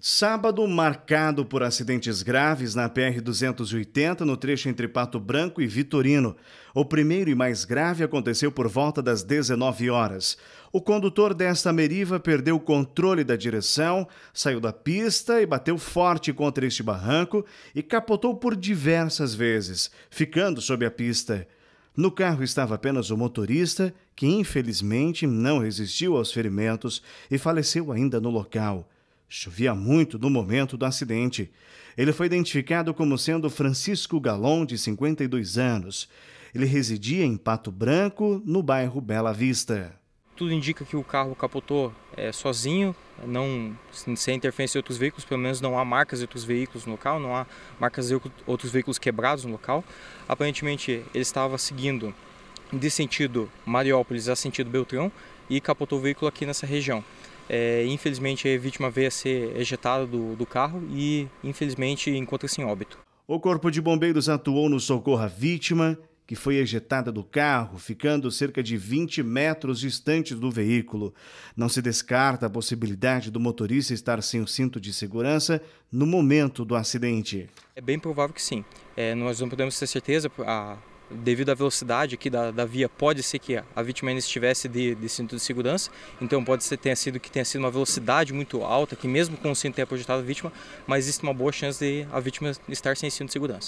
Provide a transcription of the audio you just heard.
Sábado marcado por acidentes graves na PR-280, no trecho entre Pato Branco e Vitorino. O primeiro e mais grave aconteceu por volta das 19 horas. O condutor desta meriva perdeu o controle da direção, saiu da pista e bateu forte contra este barranco e capotou por diversas vezes, ficando sob a pista. No carro estava apenas o motorista, que infelizmente não resistiu aos ferimentos e faleceu ainda no local. Chovia muito no momento do acidente. Ele foi identificado como sendo Francisco Galon, de 52 anos. Ele residia em Pato Branco, no bairro Bela Vista. Tudo indica que o carro capotou é, sozinho, não sem interferência de outros veículos, pelo menos não há marcas de outros veículos no local, não há marcas de outros veículos quebrados no local. Aparentemente, ele estava seguindo de sentido Mariópolis a sentido Beltrão e capotou o veículo aqui nessa região. É, infelizmente, a vítima veio a ser ejetada do, do carro e, infelizmente, encontra-se em óbito. O Corpo de Bombeiros atuou no socorro à vítima, que foi ejetada do carro, ficando cerca de 20 metros distante do veículo. Não se descarta a possibilidade do motorista estar sem o cinto de segurança no momento do acidente. É bem provável que sim. É, nós não podemos ter certeza, a devido à velocidade aqui da, da via, pode ser que a vítima ainda estivesse de, de cinto de segurança, então pode ser tenha sido que tenha sido uma velocidade muito alta, que mesmo com o cinto tenha projetado a vítima, mas existe uma boa chance de a vítima estar sem cinto de segurança.